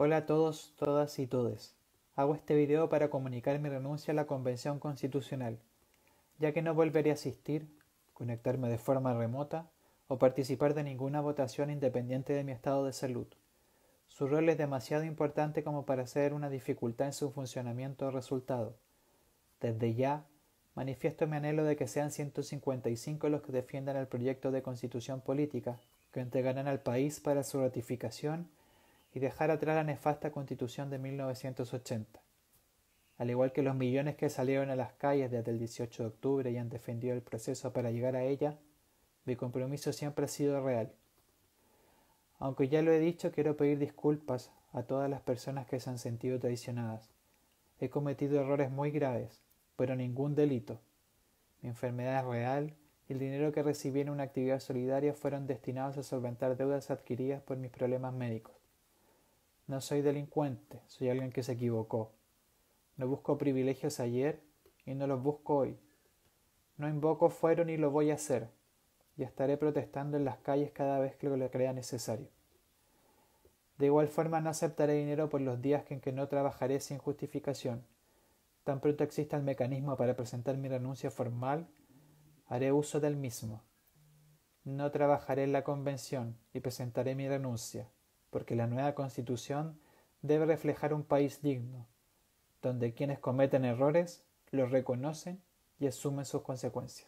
Hola a todos, todas y todes. Hago este video para comunicar mi renuncia a la Convención Constitucional, ya que no volveré a asistir, conectarme de forma remota o participar de ninguna votación independiente de mi estado de salud. Su rol es demasiado importante como para ser una dificultad en su funcionamiento o resultado. Desde ya, manifiesto mi anhelo de que sean 155 los que defiendan el proyecto de constitución política que entregarán al país para su ratificación dejar atrás la nefasta constitución de 1980. Al igual que los millones que salieron a las calles desde el 18 de octubre y han defendido el proceso para llegar a ella, mi compromiso siempre ha sido real. Aunque ya lo he dicho, quiero pedir disculpas a todas las personas que se han sentido traicionadas. He cometido errores muy graves, pero ningún delito. Mi enfermedad es real y el dinero que recibí en una actividad solidaria fueron destinados a solventar deudas adquiridas por mis problemas médicos. No soy delincuente, soy alguien que se equivocó. No busco privilegios ayer y no los busco hoy. No invoco fuero ni lo voy a hacer, y estaré protestando en las calles cada vez que lo crea necesario. De igual forma no aceptaré dinero por los días en que no trabajaré sin justificación. Tan pronto exista el mecanismo para presentar mi renuncia formal, haré uso del mismo. No trabajaré en la convención y presentaré mi renuncia porque la nueva constitución debe reflejar un país digno, donde quienes cometen errores los reconocen y asumen sus consecuencias.